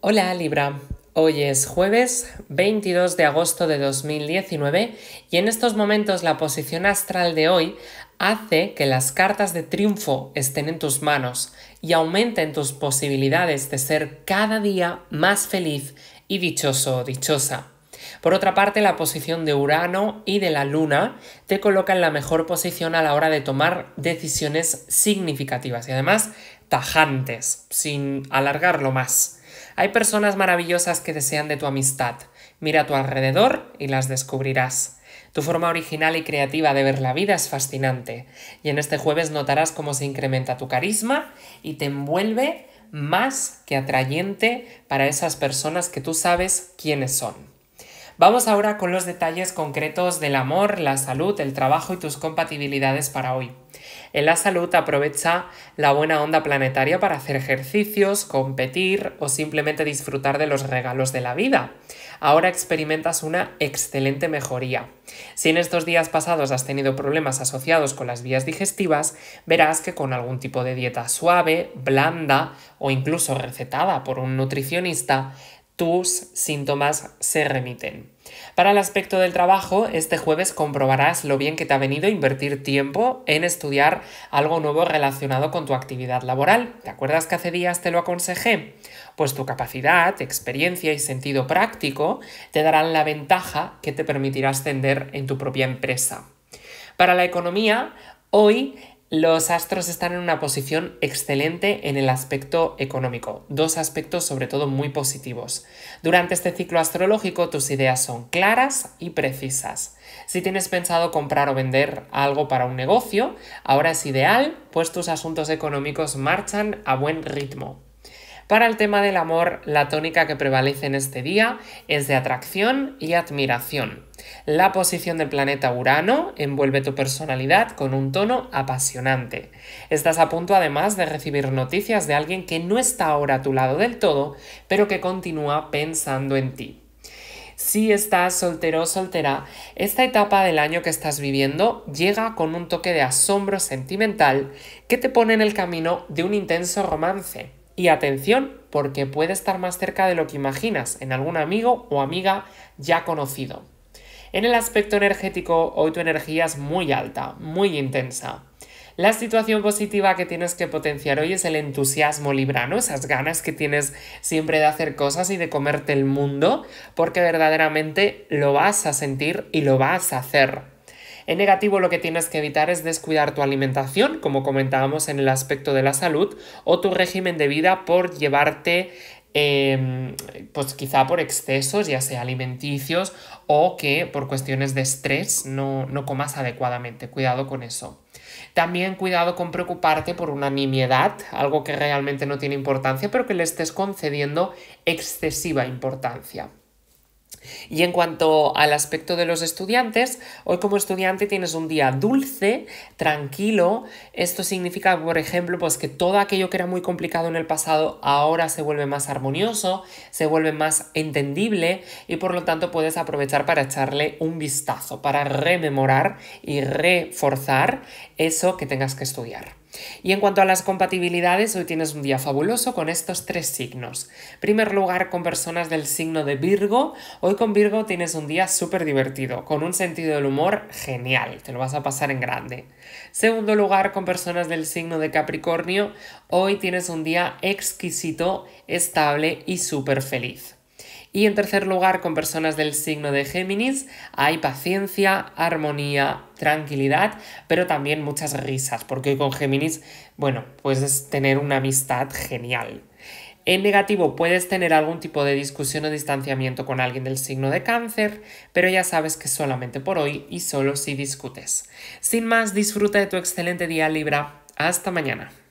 Hola Libra, hoy es jueves 22 de agosto de 2019 y en estos momentos la posición astral de hoy hace que las cartas de triunfo estén en tus manos y aumenten tus posibilidades de ser cada día más feliz y dichoso o dichosa. Por otra parte, la posición de Urano y de la Luna te coloca en la mejor posición a la hora de tomar decisiones significativas y además tajantes, sin alargarlo más. Hay personas maravillosas que desean de tu amistad. Mira a tu alrededor y las descubrirás. Tu forma original y creativa de ver la vida es fascinante, y en este jueves notarás cómo se incrementa tu carisma y te envuelve más que atrayente para esas personas que tú sabes quiénes son. Vamos ahora con los detalles concretos del amor, la salud, el trabajo y tus compatibilidades para hoy. En la salud aprovecha la buena onda planetaria para hacer ejercicios, competir o simplemente disfrutar de los regalos de la vida. Ahora experimentas una excelente mejoría. Si en estos días pasados has tenido problemas asociados con las vías digestivas, verás que con algún tipo de dieta suave, blanda o incluso recetada por un nutricionista, tus síntomas se remiten. Para el aspecto del trabajo, este jueves comprobarás lo bien que te ha venido invertir tiempo en estudiar algo nuevo relacionado con tu actividad laboral. ¿Te acuerdas que hace días te lo aconsejé? Pues tu capacidad, experiencia y sentido práctico te darán la ventaja que te permitirá ascender en tu propia empresa. Para la economía, hoy los astros están en una posición excelente en el aspecto económico, dos aspectos sobre todo muy positivos. Durante este ciclo astrológico tus ideas son claras y precisas. Si tienes pensado comprar o vender algo para un negocio, ahora es ideal, pues tus asuntos económicos marchan a buen ritmo. Para el tema del amor, la tónica que prevalece en este día es de atracción y admiración. La posición del planeta Urano envuelve tu personalidad con un tono apasionante. Estás a punto además de recibir noticias de alguien que no está ahora a tu lado del todo, pero que continúa pensando en ti. Si estás soltero o soltera, esta etapa del año que estás viviendo llega con un toque de asombro sentimental que te pone en el camino de un intenso romance. Y atención, porque puede estar más cerca de lo que imaginas en algún amigo o amiga ya conocido. En el aspecto energético, hoy tu energía es muy alta, muy intensa. La situación positiva que tienes que potenciar hoy es el entusiasmo librano, esas ganas que tienes siempre de hacer cosas y de comerte el mundo, porque verdaderamente lo vas a sentir y lo vas a hacer. En negativo lo que tienes que evitar es descuidar tu alimentación, como comentábamos en el aspecto de la salud, o tu régimen de vida por llevarte em, pues quizá por excesos, ya sea alimenticios o que por cuestiones de estrés no, no, comas adecuadamente. Cuidado con eso. También cuidado con preocuparte por una nimiedad, algo que realmente no tiene importancia, pero que le estés concediendo excesiva importancia. Y en cuanto al aspecto de los estudiantes, hoy como estudiante tienes un día dulce, tranquilo. Esto significa, por ejemplo, pues que todo aquello que era muy complicado en el pasado ahora se vuelve más armonioso, se vuelve más entendible y por lo tanto puedes aprovechar para echarle un vistazo, para rememorar y reforzar eso que tengas que estudiar. Y en cuanto a las compatibilidades, hoy tienes un día fabuloso con estos tres signos. primer lugar, con personas del signo de Virgo. Hoy con Virgo tienes un día súper divertido, con un sentido del humor genial, te lo vas a pasar en grande. Segundo lugar, con personas del signo de Capricornio, hoy tienes un día exquisito, estable y súper feliz. Y en tercer lugar, con personas del signo de Géminis hay paciencia, armonía, tranquilidad, pero también muchas risas, porque con Géminis, bueno, puedes tener una amistad genial. En negativo puedes tener algún tipo de discusión o distanciamiento con alguien del signo de cáncer, pero ya sabes que solamente por hoy y solo si discutes. Sin más, disfruta de tu excelente día Libra. Hasta mañana.